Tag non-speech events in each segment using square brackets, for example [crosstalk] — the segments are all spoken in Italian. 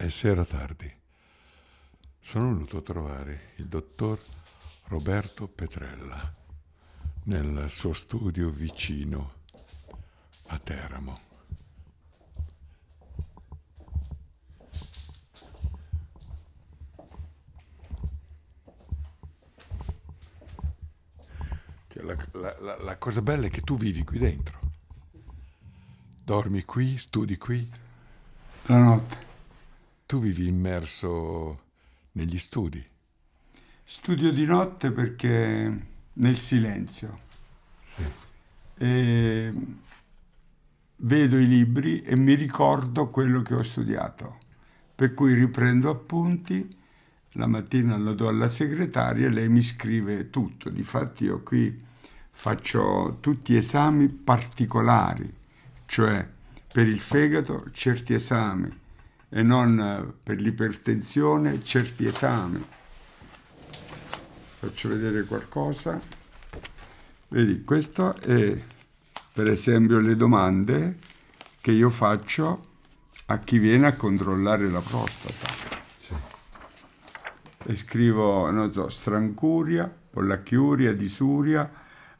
È sera tardi. Sono venuto a trovare il dottor Roberto Petrella nel suo studio vicino a Teramo. Cioè, la, la, la, cosa bella è che tu vivi qui dentro. Dormi qui, studi qui. La notte tu vivi immerso negli studi. Studio di notte perché nel silenzio. Sì. E vedo i libri e mi ricordo quello che ho studiato, per cui riprendo appunti, la mattina lo do alla segretaria e lei mi scrive tutto. Difatti io qui faccio tutti esami particolari, cioè per il fegato certi esami, e non eh, per l'ipertensione certi esami. Faccio vedere qualcosa. Vedi, questo è per esempio le domande che io faccio a chi viene a controllare la prostata. Sì. E scrivo, non so, strancuria, pollachiuria, disuria.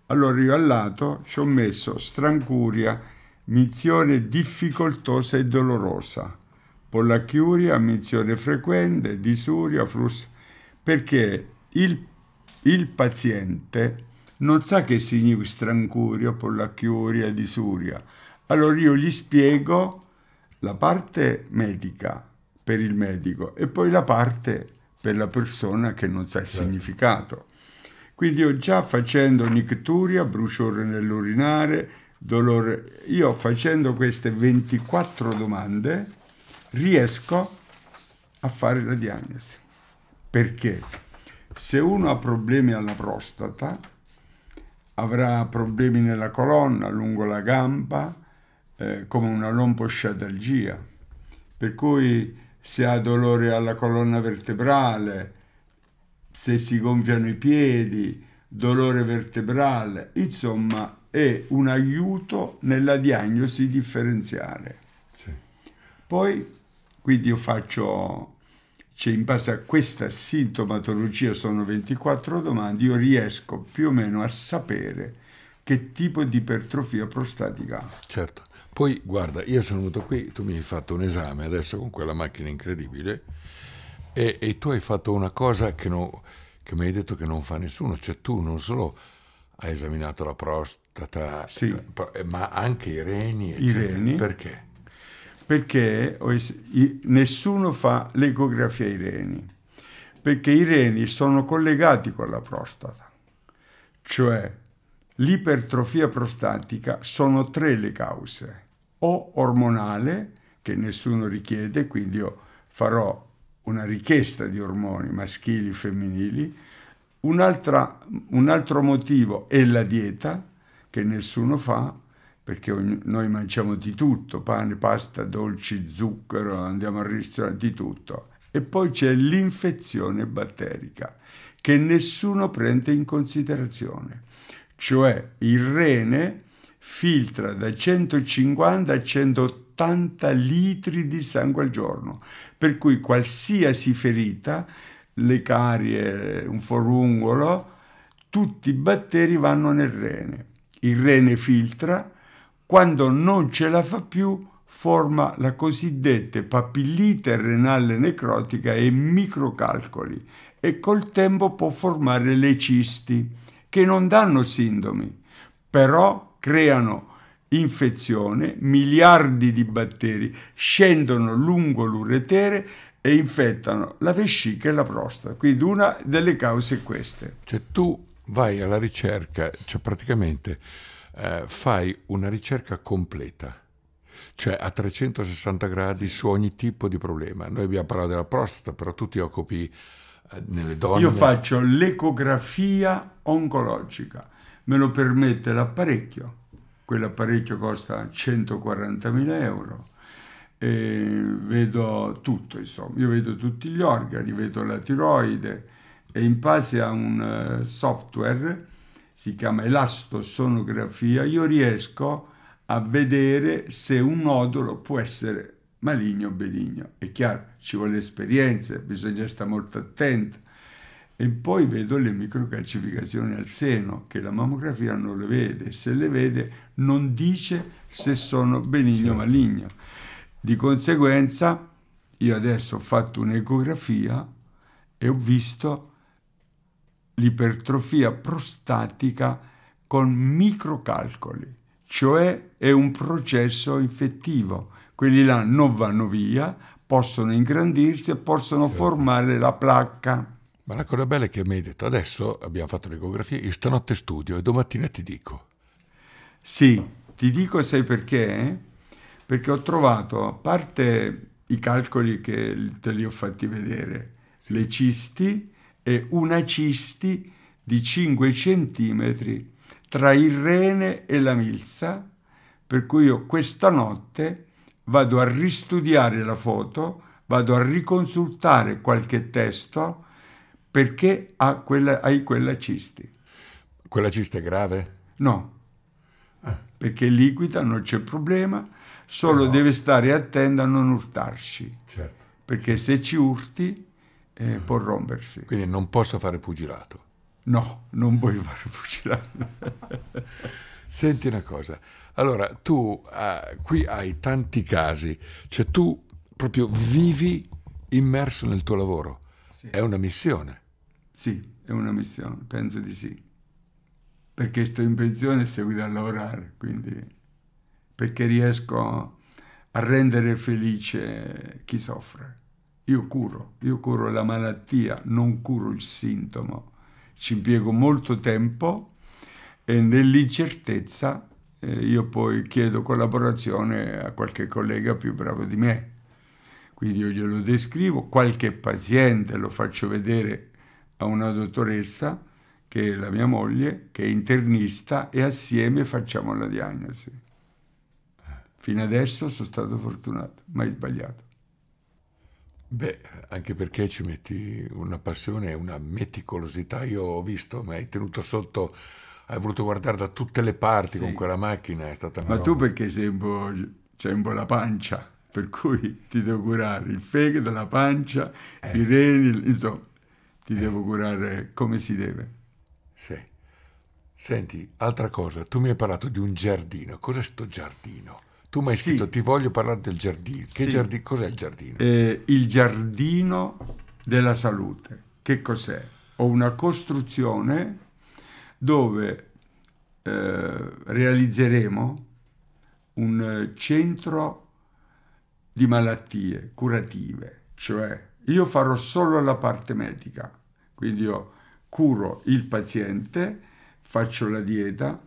Allora io al lato ci ho messo strancuria, mizione difficoltosa e dolorosa pollachiuria, missione frequente, disuria, flusso, perché il, il, paziente non sa che significa strancuria, pollachiuria, disuria. Allora io gli spiego la parte medica per il medico e poi la parte per la persona che non sa il certo. significato. Quindi io già facendo nicturia, bruciore nell'urinare, dolore, io facendo queste 24 domande riesco a fare la diagnosi. Perché se uno ha problemi alla prostata, avrà problemi nella colonna, lungo la gamba, eh, come una lomposciatalgia. Per cui se ha dolore alla colonna vertebrale, se si gonfiano i piedi, dolore vertebrale, insomma è un aiuto nella diagnosi differenziale. Sì. Poi quindi io faccio, cioè in base a questa sintomatologia, sono 24 domande, io riesco più o meno a sapere che tipo di ipertrofia prostatica ha. Certo. Poi guarda, io sono venuto qui, tu mi hai fatto un esame adesso con quella macchina incredibile e, e tu hai fatto una cosa che, no, che mi hai detto che non fa nessuno, cioè tu non solo hai esaminato la prostata, sì. Eh, eh, ma anche i reni. I reni. Perché? perché nessuno fa l'ecografia ai reni, perché i reni sono collegati con la prostata, cioè l'ipertrofia prostatica sono tre le cause, o ormonale, che nessuno richiede, quindi io farò una richiesta di ormoni maschili e femminili, un, altro motivo è la dieta, che nessuno fa, perché noi mangiamo di tutto, pane, pasta, dolci, zucchero, andiamo al ristorante, di tutto. E poi c'è l'infezione batterica che nessuno prende in considerazione, cioè il rene filtra da 150 a 180 litri di sangue al giorno, per cui qualsiasi ferita, le carie, un forungolo, tutti i batteri vanno nel rene. Il rene filtra, quando non ce la fa più, forma la cosiddetta papillite renale necrotica e microcalcoli e col tempo può formare le cisti, che non danno sindomi però creano infezione, miliardi di batteri scendono lungo l'uretere e infettano la vescica e la prostata. Quindi una delle cause è questa. Cioè tu vai alla ricerca, cioè praticamente eh, fai una ricerca completa, cioè a 360 gradi su ogni tipo di problema. Noi abbiamo parlato della prostata, però tu ti occupi eh, nelle donne. Io faccio l'ecografia oncologica, me lo permette l'apparecchio, quell'apparecchio costa 140.000 euro E vedo tutto, insomma, io vedo tutti gli organi, vedo la tiroide e in base a un eh, software si chiama elastosonografia, io riesco a vedere se un nodulo può essere maligno o benigno. È chiaro, ci vuole esperienza, bisogna stare molto attenti. E poi vedo le microcalcificazioni al seno, che la mammografia non le vede, se le vede non dice se sono benigno o certo. maligno. Di conseguenza, io adesso ho fatto un'ecografia e ho visto l'ipertrofia prostatica con microcalcoli, cioè è un processo infettivo. Quelli là non vanno via, possono ingrandirsi e possono certo. formare la placca. Ma la cosa bella è che mi hai detto adesso abbiamo fatto l'ecografia, io stanotte studio e domattina ti dico. Sì, ti dico sai perché? Perché ho trovato, a parte i calcoli che te li ho fatti vedere, le cisti, e una cisti di 5 cm tra il rene e la milza, per cui io questa notte vado a ristudiare la foto, vado a riconsultare qualche testo perché quella, hai quella cisti. Quella cisti è grave? No, ah. perché è liquida, non c'è problema, solo no. deve stare attenta a non urtarci. Certo. Perché se ci urti eh, mm. può rompersi. Quindi non posso fare pugilato. No, non puoi fare [laughs] pugilato. Senti una cosa, allora tu ah, qui hai tanti casi, cioè tu proprio vivi immerso nel tuo lavoro, sì. è una missione. Sì, è una missione, penso di sì, perché sto in pensione e seguito a lavorare, quindi perché riesco a rendere felice chi soffre. Io curo, io curo la malattia, non curo il sintomo. Ci impiego molto tempo e nell'incertezza eh, io poi chiedo collaborazione a qualche collega più bravo di me. Quindi io glielo descrivo, qualche paziente lo faccio vedere a una dottoressa che è la mia moglie, che è internista e assieme facciamo la diagnosi. Fino adesso sono stato fortunato, mai sbagliato. Beh, anche perché ci metti una passione e una meticolosità. Io ho visto, mi hai tenuto sotto, hai voluto guardare da tutte le parti sì. con quella macchina, è stata una Ma roba. tu perché sei un po', c'è un po' la pancia, per cui ti devo curare il fegato, la pancia, eh. i reni, insomma, ti eh. devo curare come si deve. Sì. Senti, altra cosa, tu mi hai parlato di un giardino, cos'è sto giardino? Tu mi hai sì. scritto, ti voglio parlare del giardino. Che sì. giardino cos'è il giardino? Eh, il giardino della salute. Che cos'è? Ho una costruzione dove eh, realizzeremo un centro di malattie curative, cioè io farò solo la parte medica, quindi io curo il paziente, faccio la dieta,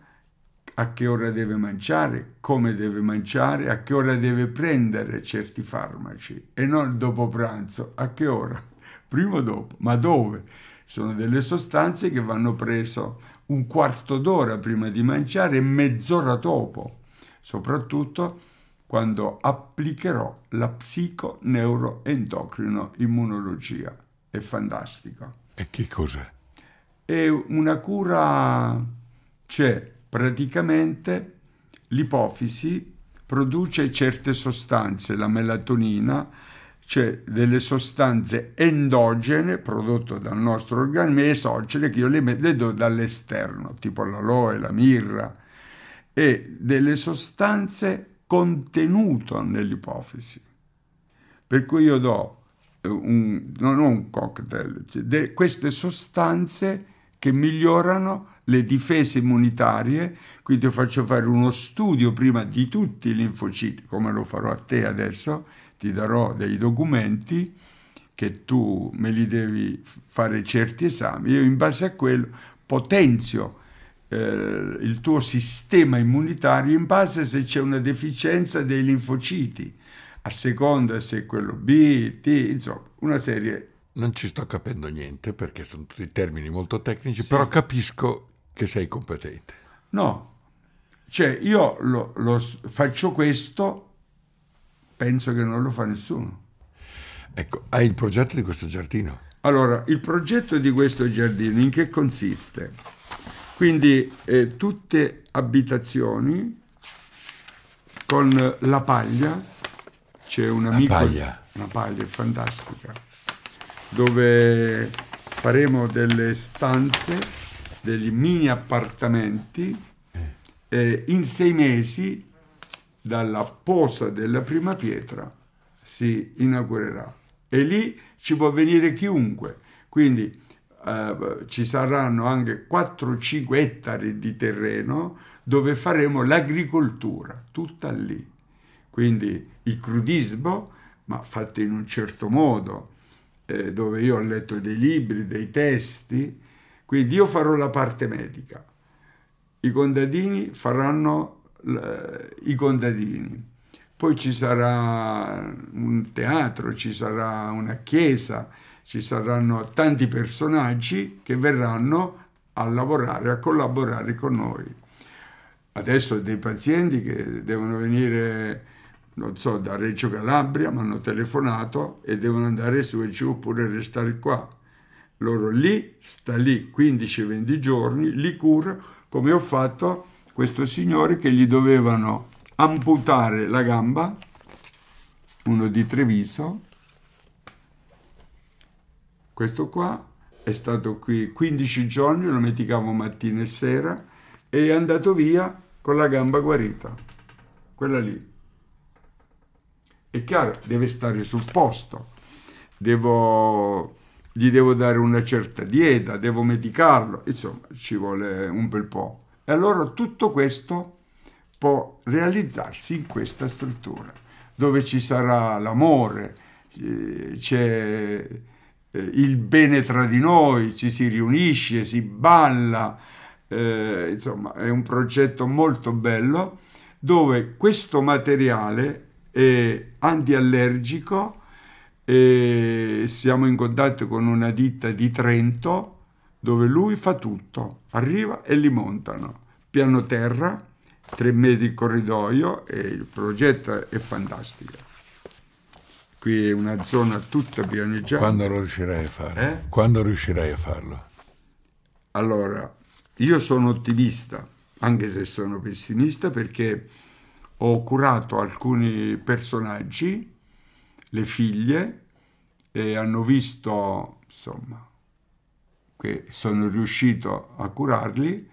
a che ora deve mangiare, come deve mangiare, a che ora deve prendere certi farmaci e non dopo pranzo, a che ora, prima o dopo, ma dove. Sono delle sostanze che vanno prese un quarto d'ora prima di mangiare e mezz'ora dopo, soprattutto quando applicherò la psiconeuroendocrino immunologia. È fantastico. E che cos'è? È una cura, c'è Praticamente l'ipofisi produce certe sostanze, la melatonina, cioè delle sostanze endogene prodotte dal nostro organismo e esogene che io le, le do dall'esterno, tipo l'aloe, la mirra, e delle sostanze contenute nell'ipofisi. Per cui io do eh, un, non un cocktail, cioè de, queste sostanze che migliorano le difese immunitarie, quindi io faccio fare uno studio prima di tutti i linfociti, come lo farò a te adesso, ti darò dei documenti che tu me li devi fare certi esami, io in base a quello potenzio eh, il tuo sistema immunitario in base se c'è una deficienza dei linfociti, a seconda se quello B, T, insomma, una serie non ci sto capendo niente perché sono tutti termini molto tecnici, sì. però capisco che sei competente. No, cioè io lo, lo faccio questo, penso che non lo fa nessuno. Ecco, hai il progetto di questo giardino? Allora, il progetto di questo giardino in che consiste? Quindi eh, tutte abitazioni con la paglia, c'è un amico... La paglia? La paglia è fantastica dove faremo delle stanze, degli mini appartamenti eh. e in sei mesi dalla posa della prima pietra si inaugurerà e lì ci può venire chiunque, quindi eh, ci saranno anche 4-5 ettari di terreno dove faremo l'agricoltura, tutta lì. Quindi il crudismo, ma fatto in un certo modo, eh, dove io ho letto dei libri, dei testi, quindi io farò la parte medica, i contadini faranno eh, i contadini, poi ci sarà un teatro, ci sarà una chiesa, ci saranno tanti personaggi che verranno a lavorare, a collaborare con noi. Adesso dei pazienti che devono venire non so, da Reggio Calabria, mi hanno telefonato e devono andare su e giù oppure restare qua. Loro lì, sta lì 15-20 giorni, li cura come ho fatto questo signore che gli dovevano amputare la gamba, uno di Treviso, questo qua è stato qui 15 giorni, lo meticavo mattina e sera e è andato via con la gamba guarita, quella lì. È chiaro, deve stare sul posto, devo, gli devo dare una certa dieta, devo medicarlo, insomma ci vuole un bel po'. E allora tutto questo può realizzarsi in questa struttura, dove ci sarà l'amore, eh, c'è eh, il bene tra di noi, ci si riunisce, si balla, eh, insomma è un progetto molto bello dove questo materiale eh, antiallergico, e siamo in contatto con una ditta di Trento dove lui fa tutto, arriva e li montano. Piano terra, tre metri di corridoio e il progetto è fantastico. Qui è una zona tutta pianeggiata. Quando lo riuscirai a farlo? Eh? Quando riuscirai a farlo? Allora, io sono ottimista, anche se sono pessimista, perché ho curato alcuni personaggi, le figlie, e hanno visto, insomma, che sono riuscito a curarli,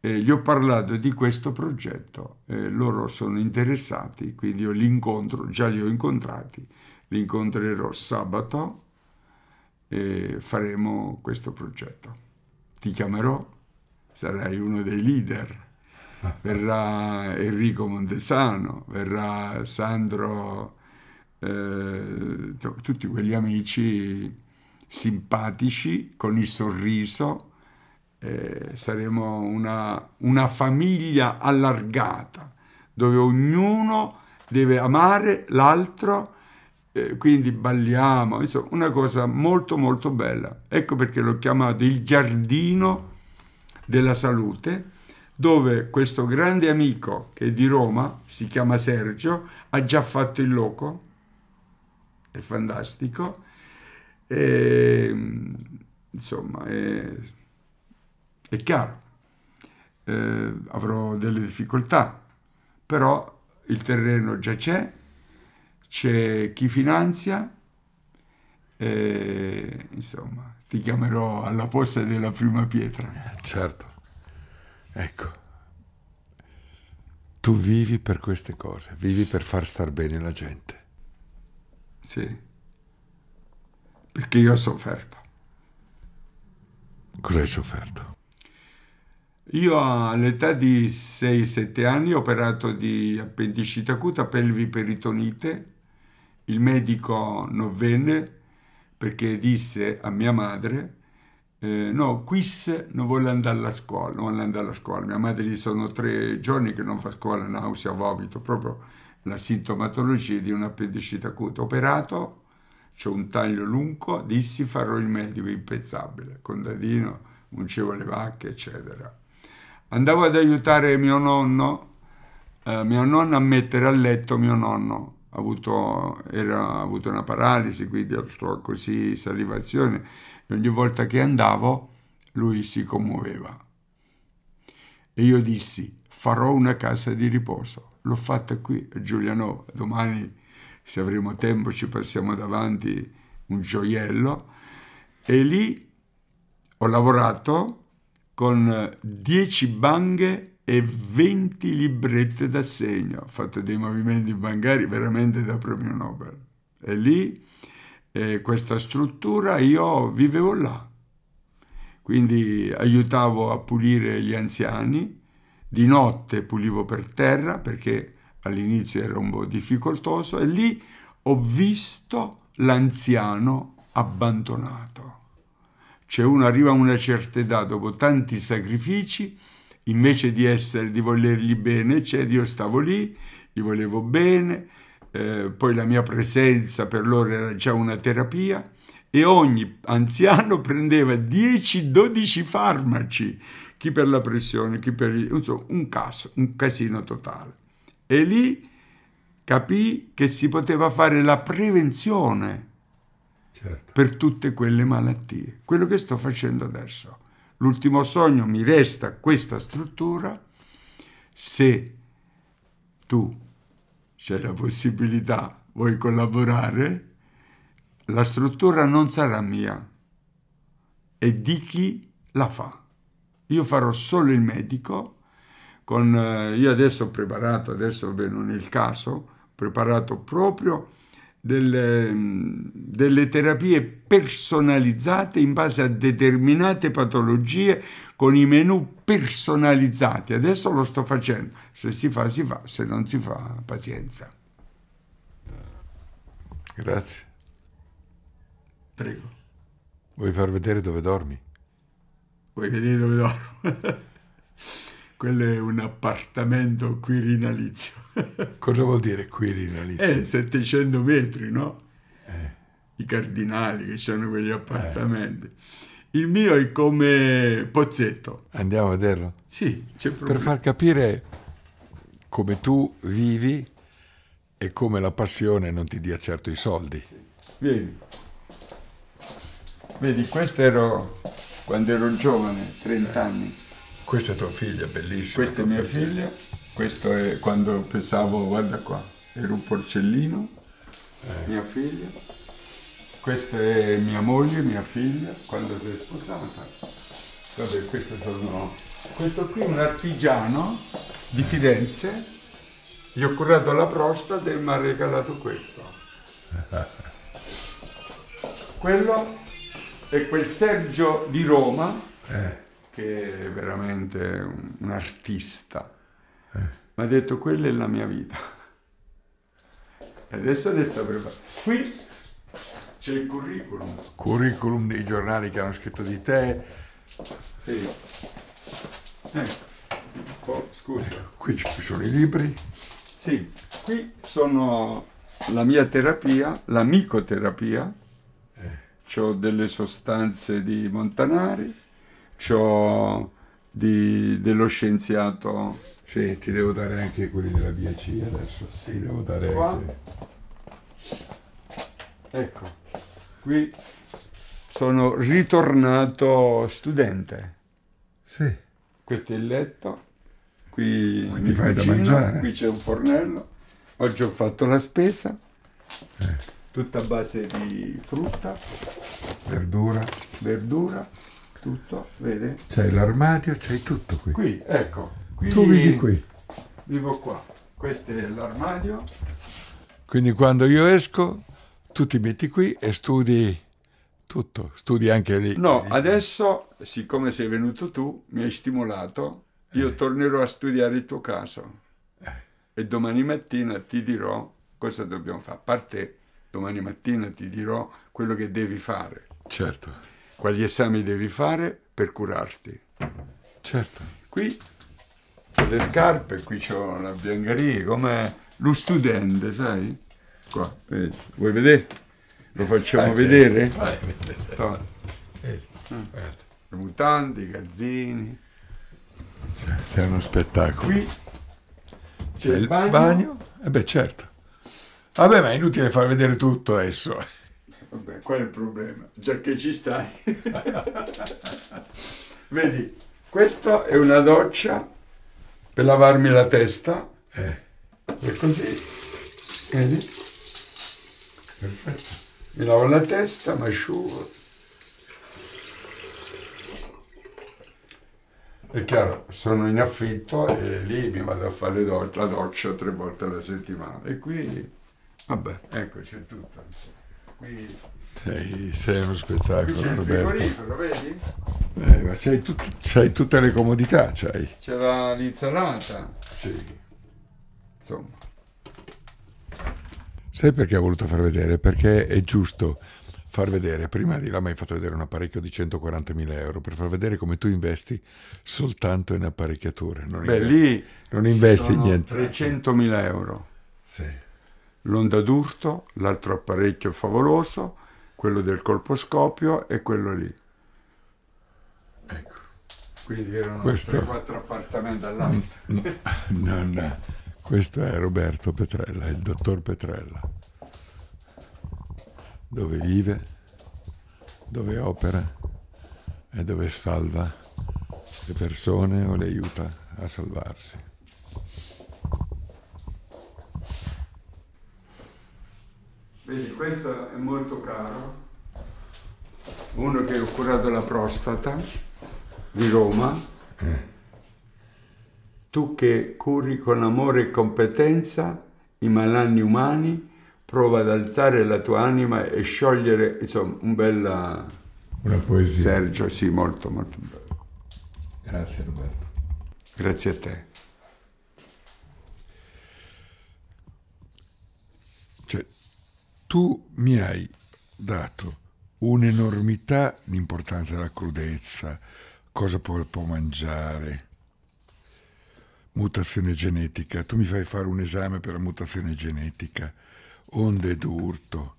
e gli ho parlato di questo progetto, e loro sono interessati, quindi io li incontro, già li ho incontrati, li incontrerò sabato e faremo questo progetto. Ti chiamerò, sarai uno dei leader. [laughs] verrà Enrico Montesano, verrà Sandro, eh, tutti quegli amici simpatici con il sorriso. Eh, saremo una, una famiglia allargata dove ognuno deve amare l'altro. Eh, quindi balliamo, insomma, una cosa molto molto bella. Ecco perché l'ho chiamato il giardino della salute dove questo grande amico che è di Roma, si chiama Sergio, ha già fatto il loco, è fantastico, e, insomma è, è chiaro, eh, avrò delle difficoltà, però il terreno già c'è, c'è chi finanzia, e, insomma ti chiamerò alla posta della prima pietra. Certo. Ecco, tu vivi per queste cose, vivi per far star bene la gente. Sì, perché io ho sofferto. Cosa hai sofferto? Io all'età di 6-7 anni ho operato di appendicite acuta, pelvi peritonite. Il medico non venne perché disse a mia madre eh, no, quis non voglio andare alla scuola, non voglio andare alla scuola. Mia madre dice sono tre giorni che non fa scuola, nausea, vomito, proprio la sintomatologia di un un'appendicite acuta. Operato, c'è un taglio lungo, dissi farò il medico impezzabile, contadino, muncevo le vacche, eccetera. Andavo ad aiutare mio nonno, eh, mia nonna a mettere a letto mio nonno, ha avuto, era, ha avuto una paralisi, quindi avuto così, salivazione, ogni volta che andavo lui si commuoveva. E io dissi, farò una casa di riposo. L'ho fatta qui Giuliano, domani se avremo tempo ci passiamo davanti un gioiello. E lì ho lavorato con 10 banghe e 20 librette d'assegno, ho fatto dei movimenti bancari veramente da premio Nobel. E lì eh, questa struttura, io vivevo là. Quindi aiutavo a pulire gli anziani, di notte pulivo per terra perché all'inizio era un po' difficoltoso e lì ho visto l'anziano abbandonato. C'è cioè, uno arriva a una certa età dopo tanti sacrifici, invece di essere, di volergli bene, cioè io stavo lì, gli volevo bene, eh, poi la mia presenza per loro era già una terapia, e ogni anziano [laughs] prendeva 10-12 farmaci, chi per la pressione, chi per... Il, insomma, un caso, un casino totale. E lì capì che si poteva fare la prevenzione certo. per tutte quelle malattie. Quello che sto facendo adesso. L'ultimo sogno mi resta questa struttura se tu c'è la possibilità, vuoi collaborare? La struttura non sarà mia, è di chi la fa. Io farò solo il medico, con, eh, io adesso ho preparato, adesso beh, non è il caso, ho preparato proprio delle, mm, delle terapie personalizzate in base a determinate patologie con i menu personalizzati. Adesso lo sto facendo. Se si fa, si fa, se non si fa, pazienza. Grazie. Prego. Vuoi far vedere dove dormi? Vuoi vedere dove dormo? [laughs] Quello è un appartamento quirinalizio. [laughs] Cosa vuol dire quirinalizio? Eh, 700 metri, no? Eh. I cardinali che hanno quegli appartamenti. Eh il mio è come Pozzetto. Andiamo a vederlo. Sì, c'è proprio. Per far capire come tu vivi e come la passione non ti dia certo i soldi. Vieni. Vedi, questo ero quando ero giovane, 30 anni. Questa è tua figlia, bellissima. Questa è mia figlia. figlia. Questo è quando pensavo, guarda qua, ero un porcellino, eh. mia figlia. Questa è mia moglie, mia figlia, quando si è sposata. Vabbè, queste sono... Questo qui è un artigiano di Firenze, gli ho curato la prostata e mi ha regalato questo. [laughs] Quello è quel Sergio di Roma, eh. che è veramente un, un artista. Eh. Mi ha detto, quella è la mia vita. E adesso ne sto preparando. Qui c'è il curriculum. Curriculum dei giornali che hanno scritto di te. Sì. Ecco. Oh, scusa. Qui ci sono i libri. Sì, qui sono la mia terapia, la micoterapia. Eh. Ho delle sostanze di Montanari, ho di, dello scienziato. Sì, ti devo dare anche quelli della BC adesso. Sì, ti devo dare Qua. anche. Ecco, qui sono ritornato studente. Sì. Questo è il letto, qui, ti fai cucino, da mangiare. qui c'è un fornello, oggi ho fatto la spesa, eh. tutta a base di frutta, verdura, verdura tutto, vede? C'è l'armadio, c'è tutto qui. Qui, ecco. Qui tu vivi qui. Vivo qua. Questo è l'armadio. Quindi quando io esco tu ti metti qui e studi tutto, studi anche lì. No, adesso, siccome sei venuto tu, mi hai stimolato, io eh. tornerò a studiare il tuo caso eh. e domani mattina ti dirò cosa dobbiamo fare. A parte domani mattina ti dirò quello che devi fare. Certo. Quali esami devi fare per curarti. Certo. Qui ho le scarpe, qui ho la biancheria, come lo studente, sai? Qua, vedi. Vuoi vedere? Lo facciamo ah, vedere? Certo. Vai, vai, vedi, guarda. Mutanti, Garzini. Sei uno spettacolo. Qui c'è, c'è il bagno. bagno. E eh beh, certo. Vabbè, ma è inutile far vedere tutto adesso. Vabbè, qual è il problema? Già che ci stai. [laughs] Vedi, questa è una doccia per lavarmi la testa. Eh. E così. Vedi? perfetto. Mi lavo la testa, mi asciugo. È chiaro, sono in affitto e lì mi vado a fare do la doccia tre volte alla settimana. E qui, vabbè, ecco c'è tutto. Qui... Sei, sei uno spettacolo, qui c'è Roberto. frigorifero, vedi? Eh, ma c'hai, tut c'hai tutte le comodità, c'hai. C'è la lizzolata. Sì. Insomma. Sai perché ho voluto far vedere? Perché è giusto far vedere, prima di là mi hai fatto vedere un apparecchio di 140.000 euro, per far vedere come tu investi soltanto in apparecchiature. Non Beh, investi, lì non investi niente. 300.000 euro. Sì. L'onda d'urto, l'altro apparecchio favoloso, quello del colposcopio e quello lì. Ecco. Quindi erano Questo... 3-4 appartamenti all'asta. No, no. no. Questo è Roberto Petrella, il dottor Petrella, dove vive, dove opera e dove salva le persone o le aiuta a salvarsi. Vedi, questo è molto caro, uno che ho curato la prostata di Roma. Eh tu che curi con amore e competenza i malanni umani, prova ad alzare la tua anima e sciogliere, insomma, un bella... Eh, Una poesia. Sergio, sì, molto, molto bello. Grazie Roberto. Grazie a te. Cioè, tu mi hai dato un'enormità di importanza della crudezza, cosa può, può mangiare, mutazione genetica, tu mi fai fare un esame per la mutazione genetica, onde d'urto,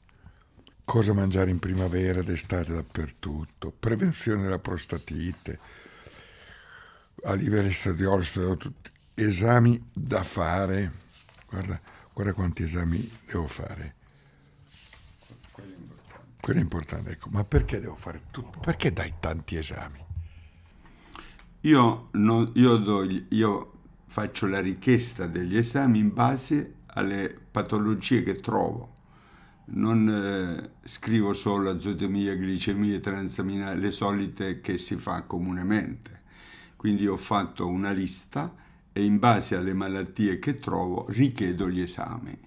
cosa mangiare in primavera, d'estate, dappertutto, prevenzione della prostatite, a livello stadiolo, esami da fare, guarda, guarda quanti esami devo fare. Quello è importante, ecco, ma perché devo fare tutto? Perché dai tanti esami? Io, non, io, do, io faccio la richiesta degli esami in base alle patologie che trovo. Non eh, scrivo solo azotemia, glicemia, transamina, le solite che si fa comunemente. Quindi ho fatto una lista e in base alle malattie che trovo richiedo gli esami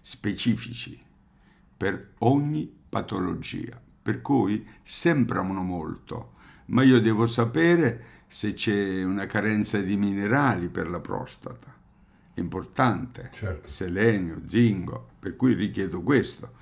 specifici per ogni patologia. Per cui sembrano molto, ma io devo sapere se c'è una carenza di minerali per la prostata, è importante, certo. selenio, zingo, per cui richiedo questo.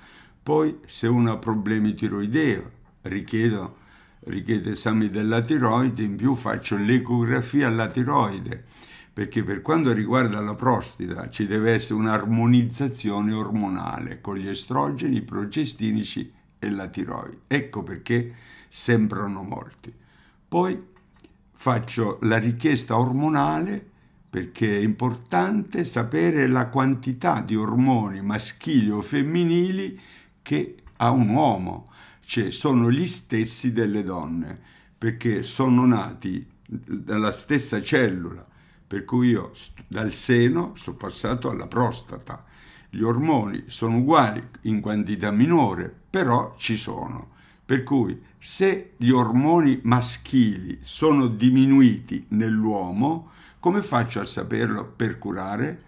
Poi se uno ha problemi tiroideo, richiedo, richiedo esami della tiroide, in più faccio l'ecografia alla tiroide, perché per quanto riguarda la prostata ci deve essere un'armonizzazione ormonale con gli estrogeni, i progestinici e la tiroide. Ecco perché sembrano morti. Poi faccio la richiesta ormonale perché è importante sapere la quantità di ormoni maschili o femminili che ha un uomo, cioè sono gli stessi delle donne, perché sono nati dalla stessa cellula, per cui io dal seno sono passato alla prostata. Gli ormoni sono uguali in quantità minore, però ci sono, per cui se gli ormoni maschili sono diminuiti nell'uomo, come faccio a saperlo per curare?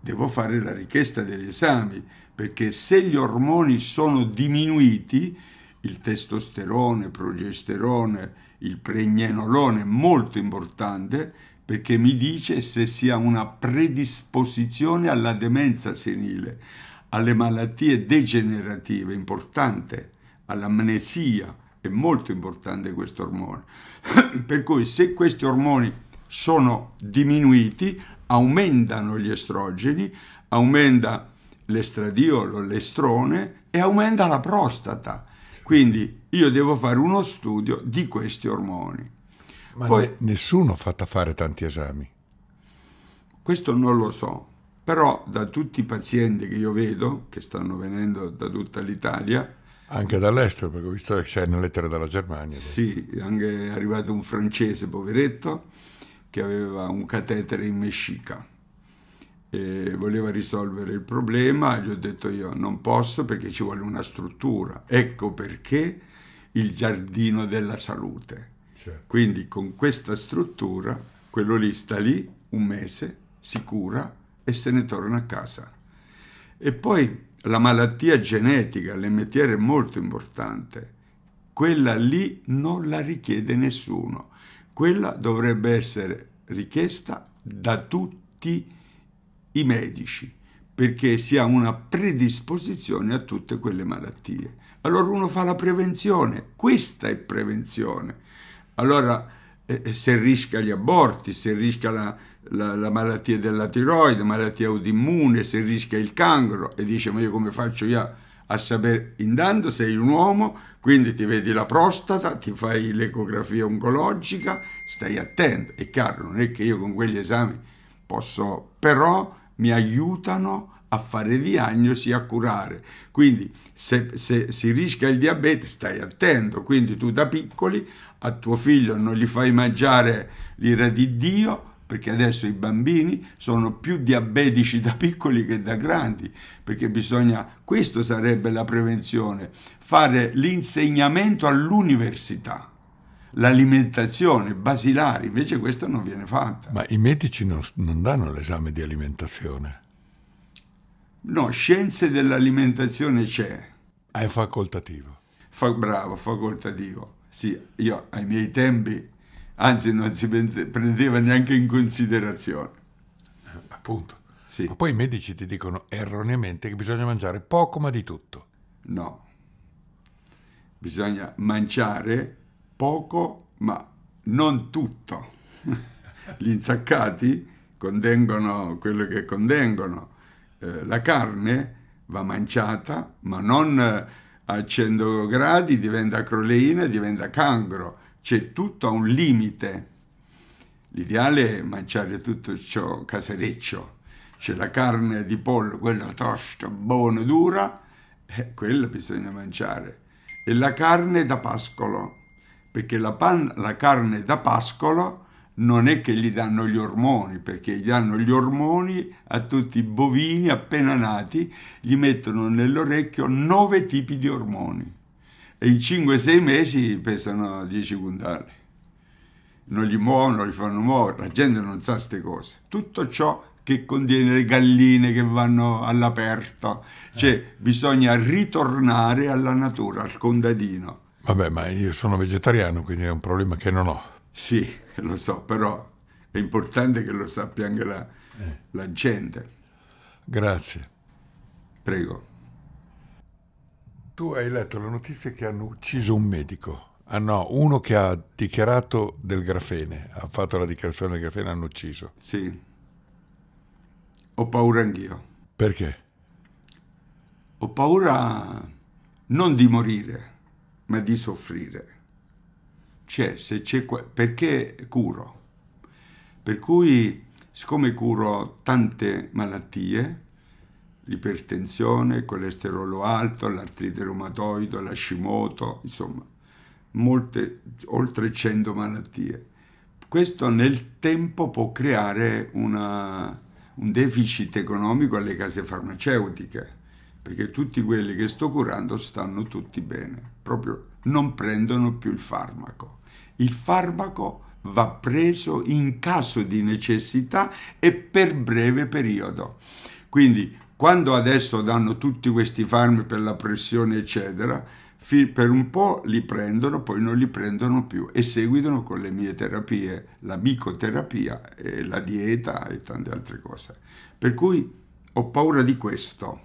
Devo fare la richiesta degli esami, perché se gli ormoni sono diminuiti, il testosterone, il progesterone, il pregnenolone, molto importante, perché mi dice se sia una predisposizione alla demenza senile, alle malattie degenerative, importante, all'amnesia, è molto importante questo ormone. [clears throat] per cui se questi ormoni sono diminuiti, aumentano gli estrogeni, aumenta l'estradiolo, l'estrone e aumenta la prostata. Quindi io devo fare uno studio di questi ormoni. Ma Poi, ne, nessuno fatto fare tanti esami. Questo non lo so, però da tutti i pazienti che io vedo, che stanno venendo da tutta l'Italia, anche dall'estero, perché ho visto che c'è una lettera dalla Germania. Sì, anche è arrivato un francese, poveretto, che aveva un catetere in Messica. e voleva risolvere il problema. Gli ho detto io non posso perché ci vuole una struttura. Ecco perché il giardino della salute. Certo. Quindi con questa struttura, quello lì sta lì un mese, si cura e se ne torna a casa. E poi la malattia genetica, l'MTR è molto importante, quella lì non la richiede nessuno, quella dovrebbe essere richiesta da tutti i medici perché si ha una predisposizione a tutte quelle malattie. Allora uno fa la prevenzione, questa è prevenzione. Allora eh, eh, se rischia gli aborti, se rischia la, la, la malattia della tiroide, malattia autoimmune, se rischia il cancro e dice ma io come faccio io a sapere, intanto sei un uomo, quindi ti vedi la prostata, ti fai l'ecografia oncologica, stai attento. È chiaro, non è che io con quegli esami posso, però mi aiutano a fare diagnosi a curare. Quindi se, se si rischia il diabete stai attento, quindi tu da piccoli a tuo figlio non gli fai mangiare l'ira di Dio, perché adesso i bambini sono più diabetici da piccoli che da grandi, perché bisogna, questo sarebbe la prevenzione, fare l'insegnamento all'università, l'alimentazione basilare, invece questa non viene fatta. Ma i medici non, non danno l'esame di alimentazione? No, scienze dell'alimentazione c'è. Ah, è facoltativo. Fa, bravo, facoltativo sì, io ai miei tempi, anzi non si prendeva neanche in considerazione. Appunto. Sì. Ma poi i medici ti dicono erroneamente che bisogna mangiare poco ma di tutto. No, bisogna mangiare poco ma non tutto. [laughs] Gli insaccati contengono quello che contengono. Eh, la carne va mangiata ma non a 100 gradi diventa croleina, diventa cancro, c'è tutto a un limite. L'ideale è mangiare tutto ciò casereccio, c'è la carne di pollo, quella tosta, buona, dura, eh, quella bisogna mangiare. E la carne da pascolo, perché la, pan, la carne da pascolo non è che gli danno gli ormoni, perché gli danno gli ormoni a tutti i bovini appena nati, gli mettono nell'orecchio nove tipi di ormoni e in 5-6 mesi pesano 10 quintali. Non li muovono, li fanno muovere, la gente non sa queste cose. Tutto ciò che contiene le galline che vanno all'aperto, cioè eh. bisogna ritornare alla natura, al contadino. Vabbè, ma io sono vegetariano, quindi è un problema che non ho. Sì, [laughs] lo so, però è importante che lo sappia anche la, eh. la gente. Grazie. Prego. Tu hai letto la notizia che hanno ucciso un medico. Ah no, uno che ha dichiarato del grafene, ha fatto la dichiarazione del grafene, hanno ucciso. Sì. Ho paura anch'io. Perché? Ho paura non di morire, ma di soffrire c'è, se c'è, perché curo. Per cui, siccome curo tante malattie, l'ipertensione, colesterolo alto, l'artrite reumatoide, la Shimoto, insomma, molte, oltre 100 malattie. Questo nel tempo può creare una, un deficit economico alle case farmaceutiche, perché tutti quelli che sto curando stanno tutti bene, proprio non prendono più il farmaco. Il farmaco va preso in caso di necessità e per breve periodo. Quindi quando adesso danno tutti questi farmaci per la pressione eccetera, per un po' li prendono, poi non li prendono più e seguitano con le mie terapie, la micoterapia, e la dieta e tante altre cose. Per cui ho paura di questo.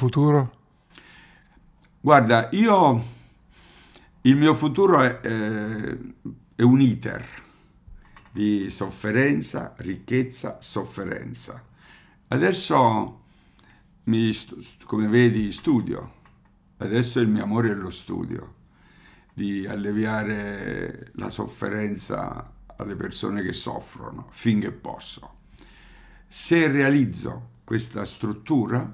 futuro? Guarda, io il mio futuro è, eh, è un iter di sofferenza, ricchezza, sofferenza. Adesso, mi, come vedi, studio. Adesso il mio amore è lo studio, di alleviare la sofferenza alle persone che soffrono, finché posso. Se realizzo questa struttura,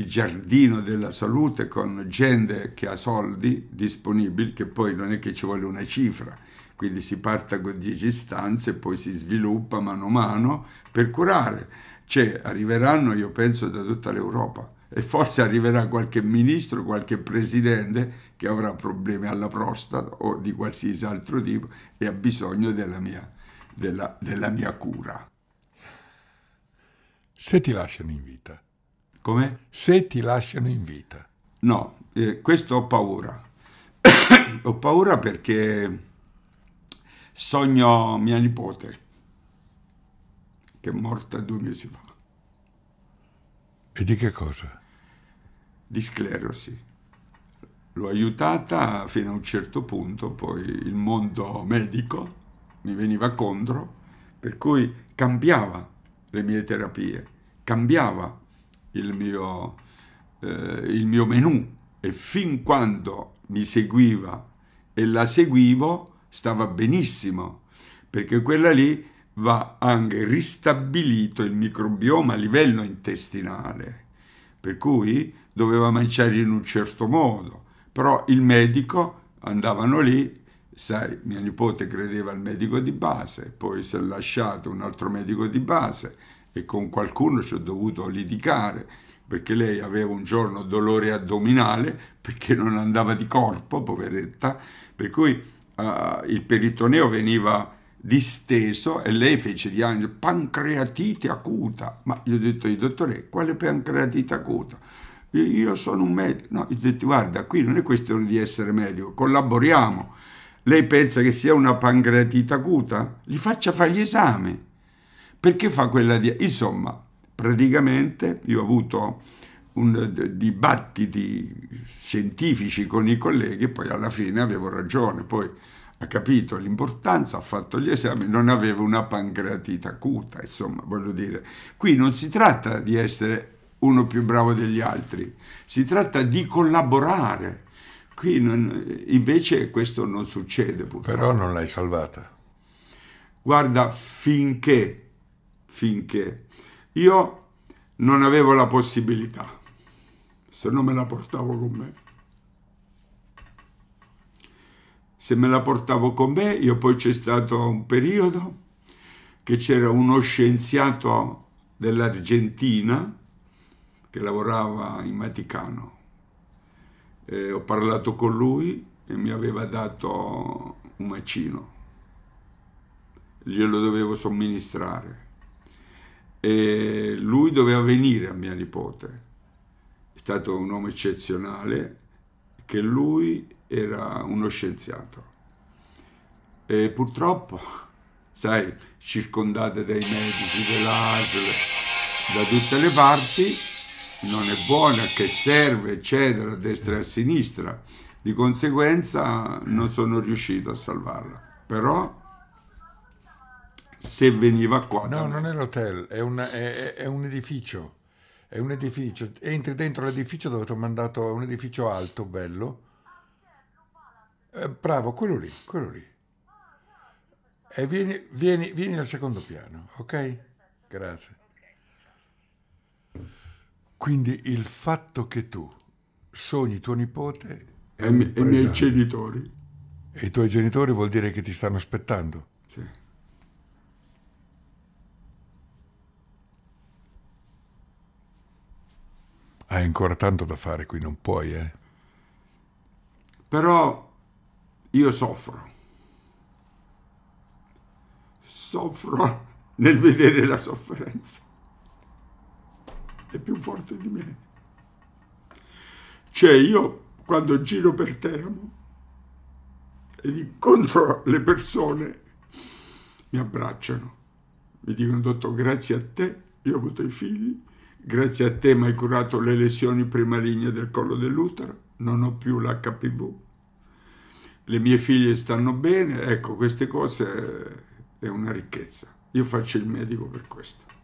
il giardino della salute con gente che ha soldi disponibili, che poi non è che ci vuole una cifra, quindi si parte con 10 stanze e poi si sviluppa mano a mano per curare. Cioè, arriveranno, io penso, da tutta l'Europa e forse arriverà qualche ministro, qualche presidente che avrà problemi alla prostata o di qualsiasi altro tipo e ha bisogno della mia, della, della mia cura. Se ti lasciano in vita come? Se ti lasciano in vita. No, eh, questo ho paura. [coughs] ho paura perché sogno mia nipote, che è morta due mesi fa. E di che cosa? Di sclerosi. L'ho aiutata fino a un certo punto, poi il mondo medico mi veniva contro, per cui cambiava le mie terapie, cambiava il mio, eh, il mio menù e fin quando mi seguiva e la seguivo stava benissimo perché quella lì va anche ristabilito il microbioma a livello intestinale per cui doveva mangiare in un certo modo però il medico andavano lì sai, mia nipote credeva al medico di base, poi si è lasciato un altro medico di base, e con qualcuno ci ho dovuto litigare perché lei aveva un giorno dolore addominale perché non andava di corpo, poveretta, per cui uh, il peritoneo veniva disteso e lei fece diagnosi pancreatite acuta. Ma gli ho detto, dottore, quale pancreatite acuta? Io sono un medico. No, gli ho detto, guarda, qui non è questione di essere medico, collaboriamo. Lei pensa che sia una pancreatite acuta? Gli faccia fare gli esami perché fa quella di... Insomma, praticamente io ho avuto un, dibattiti scientifici con i colleghi, poi alla fine avevo ragione, poi ha capito l'importanza, ha fatto gli esami, non aveva una pancreatite acuta, insomma, voglio dire, qui non si tratta di essere uno più bravo degli altri, si tratta di collaborare. Qui non, invece questo non succede purtroppo. Però non l'hai salvata. Guarda, finché finché io non avevo la possibilità, se non me la portavo con me. Se me la portavo con me, io poi c'è stato un periodo che c'era uno scienziato dell'Argentina che lavorava in Vaticano. E ho parlato con lui e mi aveva dato un macino. Glielo dovevo somministrare e lui doveva venire a mia nipote. È stato un uomo eccezionale, che lui era uno scienziato. E purtroppo, sai, circondate dai medici, dell'ASL, da tutte le parti, non è buona, che serve, eccetera, a destra e a sinistra. Di conseguenza non sono riuscito a salvarla. Però se veniva qua. No, non è l'hotel, è un, è, è un edificio. È un edificio. Entri dentro l'edificio dove ti ho mandato, è un edificio alto, bello. Eh, bravo, quello lì, quello lì. E eh, vieni, vieni, vieni al secondo piano, ok? Grazie. Quindi il fatto che tu sogni tuo nipote e, i miei genitori. E i tuoi genitori vuol dire che ti stanno aspettando. Sì. Hai ancora tanto da fare qui, non puoi, eh? Però io soffro. Soffro nel vedere la sofferenza. È più forte di me. Cioè io quando giro per Teramo ed incontro le persone, mi abbracciano, mi dicono, dottor, grazie a te, io ho avuto i figli, Grazie a te mi hai curato le lesioni prima linea del collo dell'utero, non ho più l'HPV. Le mie figlie stanno bene, ecco, queste cose eh, è una ricchezza. Io faccio il medico per questo.